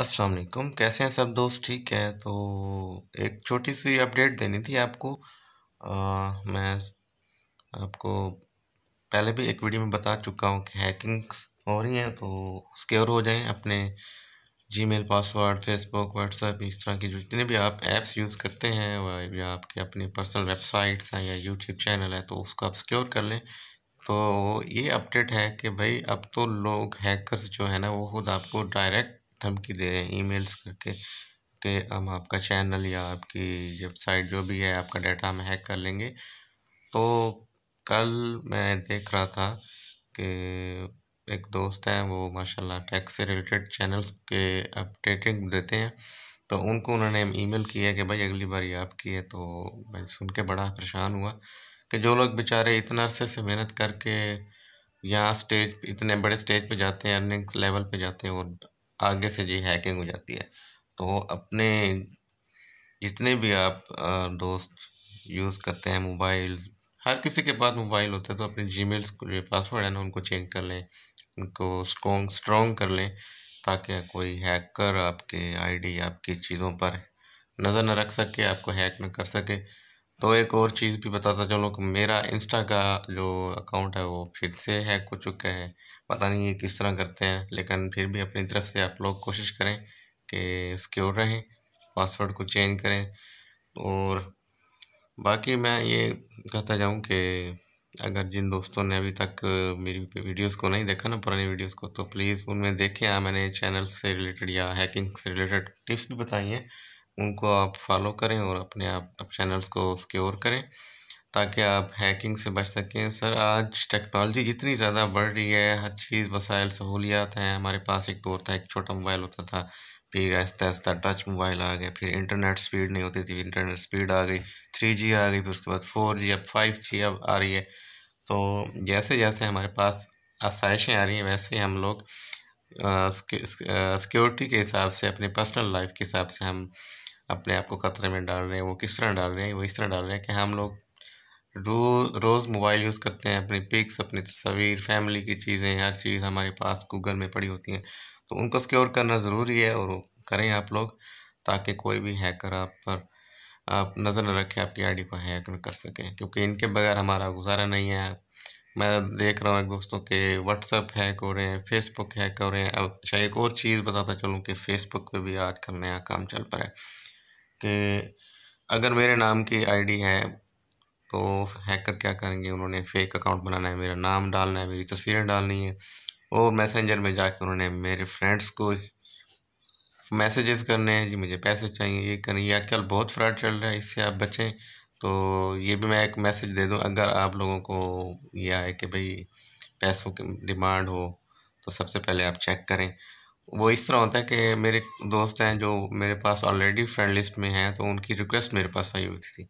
अस्सलाम वालेकुम कैसे हैं सब दोस्त ठीक है तो एक छोटी सी अपडेट देनी थी आपको आ, मैं आपको पहले भी एक वीडियो में बता चुका हूँ कि हैकिंग्स हो रही हैं तो सिक्योर हो जाएं अपने जीमेल पासवर्ड फेसबुक व्हाट्सएप इस तरह की जितने भी आप ऐप्स यूज़ करते हैं या आपके अपने पर्सनल वेबसाइट्स हैं या यूट्यूब चैनल है तो उसको आप सिक्योर कर लें तो ये अपडेट है कि भाई अब तो लोग हैकर्स जो है ना वो खुद आपको डायरेक्ट धमकी दे रहे हैं ईमेल्स करके कि हम आपका चैनल या आपकी वेबसाइट जो भी है आपका डाटा हम हैक कर लेंगे तो कल मैं देख रहा था कि एक दोस्त हैं वो माशाल्लाह टैक्स से रिलेटेड चैनल्स के अपडेटिंग देते हैं तो उनको उन्होंने ईमेल किया कि भाई अगली बार ये आपकी है तो मैं सुन के बड़ा परेशान हुआ कि जो लोग बेचारे इतना अरसे से मेहनत करके यहाँ स्टेज इतने बड़े स्टेज पे जाते हैं अर्निंग लेवल पे जाते हैं और आगे से जी हैकिंग हो जाती है तो अपने जितने भी आप दोस्त यूज़ करते हैं मोबाइल हर किसी के पास मोबाइल होता है तो अपने जी मेल्स जो पासवर्ड है ना उनको चेंज कर लें उनको स्ट्रॉन्ग स्ट्रॉन्ग कर लें ताकि कोई हैकर आपके आईडी आपकी चीज़ों पर नज़र न रख सके आपको हैक न कर सके तो एक और चीज़ भी बताता चलो कि मेरा इंस्टा का जो अकाउंट है वो फिर से हैक हो चुका है पता नहीं ये किस तरह करते हैं लेकिन फिर भी अपनी तरफ से आप लोग कोशिश करें कि सिक्योर रहें पासवर्ड को चेंज करें और बाकी मैं ये कहता जाऊँ कि अगर जिन दोस्तों ने अभी तक मेरी वीडियोस को नहीं देखा ना पुरानी वीडियोस को तो प्लीज़ उनमें देखें हाँ, मैंने चैनल से रिलेटेड या हैकिंग से रिलेटेड टिप्स भी बताई हैं उनको आप फॉलो करें और अपने आप चैनल्स को सिक्योर करें ताकि आप हैकिंग से बच सकें सर आज टेक्नोलॉजी जितनी ज़्यादा बढ़ रही है हर चीज़ वसाइल सहूलियात हैं हमारे पास एक दौर था एक छोटा मोबाइल होता था फिर आहिस्ता आहिस्ता टच मोबाइल आ गया फिर इंटरनेट स्पीड नहीं होती थी इंटरनेट स्पीड आ गई थ्री जी आ गई फिर उसके बाद फोर जी अब फाइव जी अब आ रही है तो जैसे जैसे हमारे पास आसाइशें आ रही हैं वैसे ही हम लोग सिक्योरिटी के हिसाब से अपने पर्सनल लाइफ के हिसाब से हम अपने आप को ख़तरे में डाल रहे हैं वो किस तरह डाल रहे हैं वो इस तरह डाल रहे हैं कि हम लोग रोज़ रोज़ मोबाइल यूज़ करते हैं अपनी पिक्स अपनी तस्वीर फैमिली की चीज़ें हर चीज़ हमारे पास गूगल में पड़ी होती हैं तो उनको सिक्योर करना ज़रूरी है और करें आप लोग ताकि कोई भी हैकर आप पर आप नज़र न रखें आपकी आईडी को हैक न कर सकें क्योंकि इनके बगैर हमारा गुजारा नहीं है मैं देख रहा हूँ एक दोस्तों के व्हाट्सअप हैक हो रहे हैं फेसबुक हैक हो रहे हैं अब शायद एक और चीज़ बताता चलूँ कि फ़ेसबुक पे भी आजकल नया काम चल पड़ा है कि अगर मेरे नाम की आईडी है तो हैकर क्या करेंगे उन्होंने फेक अकाउंट बनाना है मेरा नाम डालना है मेरी तस्वीरें डालनी है और मैसेंजर में जाके उन्होंने मेरे फ्रेंड्स को मैसेजेस करने हैं जी मुझे पैसे चाहिए ये करें ये आजकल बहुत फ्रॉड चल रहा है इससे आप बचें तो ये भी मैं एक मैसेज दे दूँ अगर आप लोगों को यह आए कि भाई पैसों की डिमांड हो तो सबसे पहले आप चेक करें वो इस तरह होता है कि मेरे दोस्त हैं जो मेरे पास ऑलरेडी फ्रेंड लिस्ट में हैं तो उनकी रिक्वेस्ट मेरे पास आई हुई थी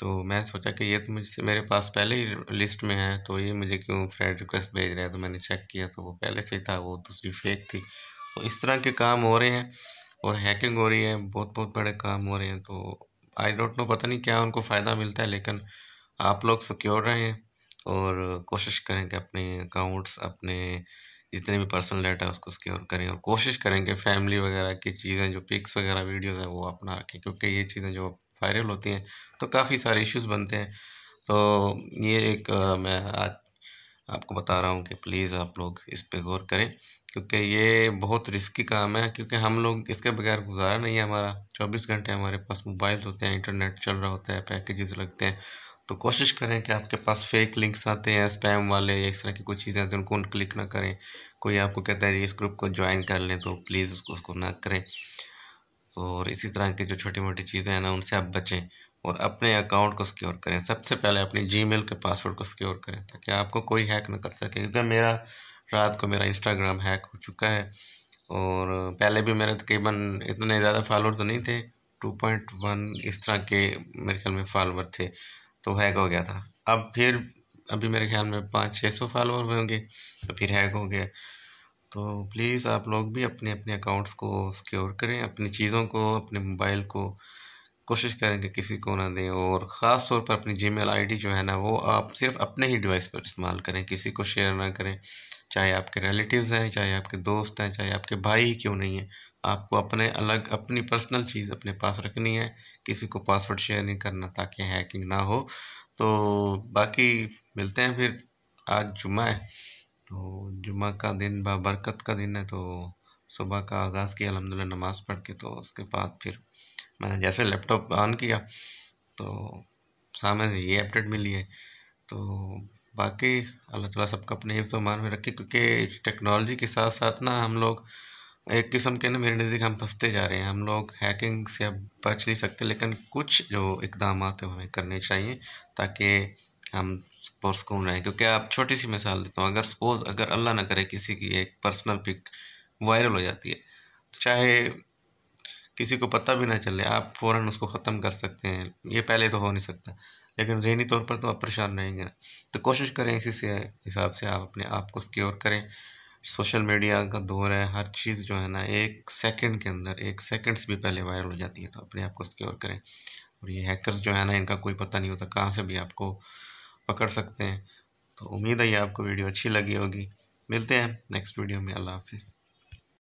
तो मैं सोचा कि ये तो मुझसे मेरे पास पहले ही लिस्ट में है तो ये मुझे क्यों फ्रेंड रिक्वेस्ट भेज रहे हैं तो मैंने चेक किया तो वो पहले से ही था वो दूसरी फेक थी तो इस तरह के काम हो रहे हैं और हैकिंग हो रही है बहुत बहुत बड़े काम हो रहे हैं तो आई डोंट नो पता नहीं क्या उनको फ़ायदा मिलता है लेकिन आप लोग सिक्योर रहें और कोशिश करें कि अपने अकाउंट्स अपने जितने भी पर्सनल डाटा है उसको स्क्योर करें और कोशिश करें कि फैमिली वगैरह की चीज़ें जो पिक्स वगैरह वीडियोज़ हैं वो अपना रखें क्योंकि ये चीज़ें जो वायरल होती हैं तो काफ़ी सारे इश्यूज़ बनते हैं तो ये एक आ, मैं आज आपको बता रहा हूँ कि प्लीज़ आप लोग इस पर गौर करें क्योंकि ये बहुत रिस्की काम है क्योंकि हम लोग इसके बगैर गुजारा नहीं है हमारा चौबीस घंटे हमारे पास मोबाइल होते हैं इंटरनेट चल रहा होता है पैकेजेस लगते हैं तो कोशिश करें कि आपके पास फेक लिंक्स आते हैं स्पैम वाले या इस तरह की कुछ चीज़ें आती हैं उनको उन क्लिक ना करें कोई आपको कहता है इस ग्रुप को ज्वाइन कर लें तो प्लीज़ उसको उसको ना करें और इसी तरह की जो छोटी मोटी चीज़ें हैं ना उनसे आप बचें और अपने अकाउंट को सिक्योर करें सबसे पहले अपनी जी के पासवर्ड को सिक्योर करें ताकि आपको कोई हैक ना कर सके क्योंकि मेरा रात को मेरा इंस्टाग्राम हैक हो चुका है और पहले भी मेरे तकरीबन इतने ज़्यादा फॉलोअर तो नहीं थे 2.1 इस तरह के मेरे ख्याल में फॉलोअर थे तो हैक हो गया था अब फिर अभी मेरे ख्याल में पाँच छः सौ फॉलोअर हुए होंगे तो फिर हैक हो गया तो प्लीज़ आप लोग भी अपने अपने अकाउंट्स को सिक्योर करें अपनी चीज़ों को अपने मोबाइल को कोशिश करें कि किसी को ना दें और ख़ास तौर पर अपनी जी मेल जो है ना वो आप सिर्फ अपने ही डिवाइस पर इस्तेमाल करें किसी को शेयर ना करें चाहे आपके रिलेटिव्स हैं चाहे आपके दोस्त हैं चाहे आपके भाई क्यों नहीं हैं आपको अपने अलग अपनी पर्सनल चीज़ अपने पास रखनी है किसी को पासवर्ड शेयर नहीं करना ताकि हैकिंग ना हो तो बाकी मिलते हैं फिर आज जुमा है तो जुमा का दिन बाबरकत का दिन है तो सुबह का आगाज़ किया अलहमदिल्ला नमाज़ पढ़ के तो उसके बाद फिर मैंने जैसे लैपटॉप ऑन किया तो सामने ये अपडेट मिली है तो बाकी अल्लाह ताला सबका अपने हिफ्स मान में रखे क्योंकि टेक्नोलॉजी के साथ साथ ना हम लोग एक किस्म के ना मेरे नज़दीक हम फंसते जा रहे हैं हम लोग हैकिंग से अब बच नहीं सकते लेकिन कुछ जो इकदाम आते हमें करने चाहिए ताकि हम पुरस्कून रहें क्योंकि आप छोटी सी मिसाल देता हूँ अगर सपोज़ अगर अल्लाह ना करे किसी की एक पर्सनल पिक वायरल हो जाती है तो चाहे किसी को पता भी ना चले आप फ़ौर उसको ख़त्म कर सकते हैं ये पहले तो हो नहीं सकता लेकिन जहनी तौर पर तो आप परेशान रहेंगे तो कोशिश करें इसी से हिसाब से आप अपने आप को सिक्योर करें सोशल मीडिया का दौर है हर चीज़ जो है ना एक सेकंड के अंदर एक सेकंड्स भी पहले वायरल हो जाती है तो अपने आप को सिक्योर करें और ये हैकर्स जो है ना इनका कोई पता नहीं होता कहाँ से भी आपको पकड़ सकते हैं तो उम्मीद है ये आपको वीडियो अच्छी लगी होगी मिलते हैं नेक्स्ट वीडियो में अल्लाह हाफिज़